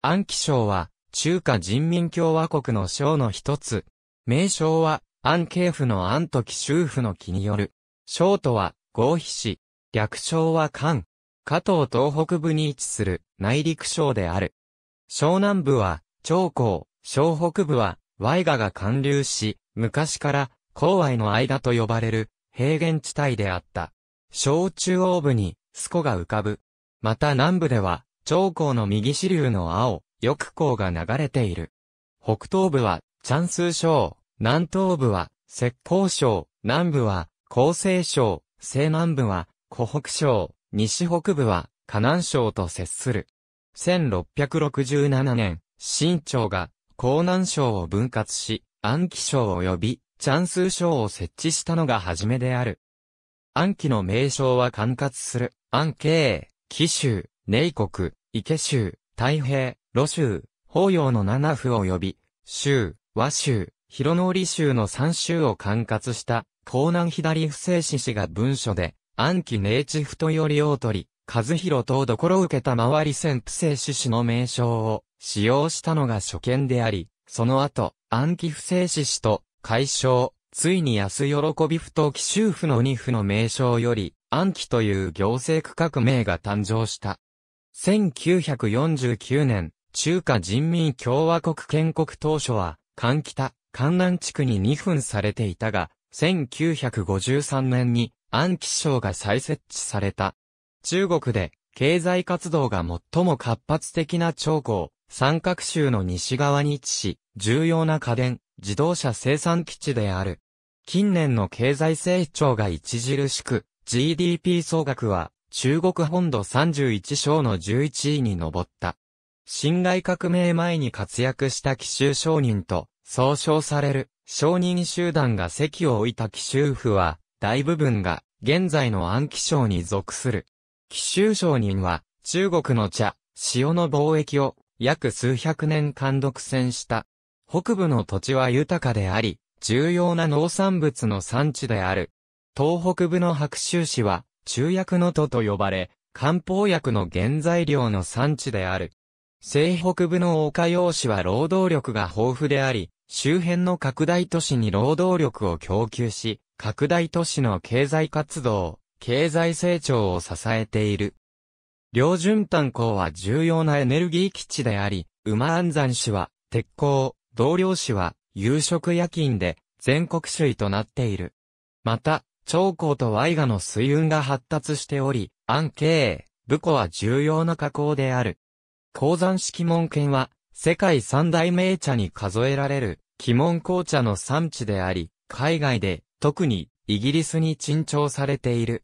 安徽省は、中華人民共和国の省の一つ。名称は、安慶府の安と紀州府の木による。省とは、合肥市。略称は関。加藤東北部に位置する内陸省である。省南部は、長江、省北部は、ワイガが貫流し、昔から、郊外の間と呼ばれる、平原地帯であった。省中央部に、スコが浮かぶ。また南部では、長江の右支流の青、翼江が流れている。北東部は、チャンス省、南東部は、石膏省、南部は、厚生省、西南部は、湖北省、西北部は、河南省と接する。1667年、清朝が、江南省を分割し、安徽省及び、チャンス省を設置したのが初めである。安徽の名称は管轄する、安慶、紀州、寧国、池州、太平、露州、法要の七府及び、州、和州、広農織州の三州を管轄した、江南左不正志氏が文書で、安紀寧地太より大り、和弘等どころ受けた周り戦不正志氏の名称を使用したのが初見であり、その後、安紀不正志氏と、解消、ついに安喜び不当紀州府の二府の名称より、安紀という行政区画名が誕生した。1949年、中華人民共和国建国当初は、関北、関南地区に2分されていたが、1953年に安徽省が再設置された。中国で経済活動が最も活発的な長江、三角州の西側に位置し、重要な家電、自動車生産基地である。近年の経済成長が著しく、GDP 総額は中国本土31省の11位に上った。辛亥革命前に活躍した奇襲商人と、総称される、商人集団が席を置いた奇襲府は、大部分が、現在の安徽省に属する。奇襲商人は、中国の茶、塩の貿易を、約数百年間独占した。北部の土地は豊かであり、重要な農産物の産地である。東北部の白州市は、中薬の都と呼ばれ、漢方薬の原材料の産地である。西北部の岡陽市は労働力が豊富であり、周辺の拡大都市に労働力を供給し、拡大都市の経済活動、経済成長を支えている。両順炭鉱は重要なエネルギー基地であり、馬安山市は鉄鋼、同僚市は夕食夜勤で全国首位となっている。また、長江とワイガの水運が発達しており、安慶、武庫は重要な河口である。鉱山式門犬は、世界三大名茶に数えられる、鬼門紅茶の産地であり、海外で、特に、イギリスに珍重されている。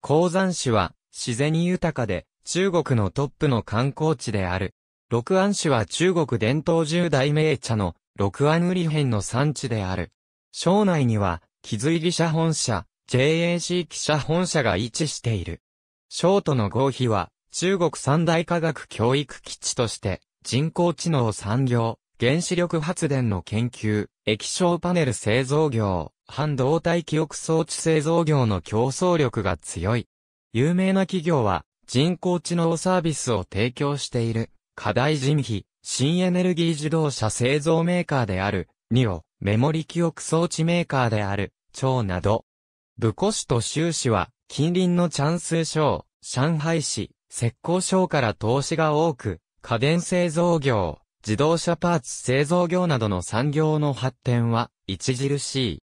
鉱山市は、自然豊かで、中国のトップの観光地である。六安市は中国伝統十大名茶の六安売り編の産地である。省内には、木津入社本社、JAC 記者本社が位置している。ショートの合否は、中国三大科学教育基地として、人工知能産業、原子力発電の研究、液晶パネル製造業、半導体記憶装置製造業の競争力が強い。有名な企業は、人工知能サービスを提供している、課題人費、新エネルギー自動車製造メーカーである、ニオ、メモリ記憶装置メーカーである、超など、武庫市と州市は、近隣のチャンス省、上海市、石膏省から投資が多く、家電製造業、自動車パーツ製造業などの産業の発展は、著しい。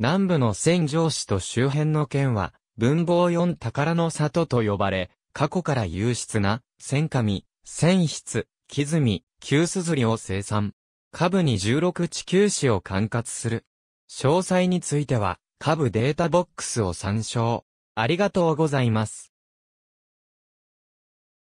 南部の仙城市と周辺の県は、文房四宝の里と呼ばれ、過去から優質な、仙紙、仙筆、木積、旧すずりを生産。下部に16地球市を管轄する。詳細については、株データボックスを参照。ありがとうございます。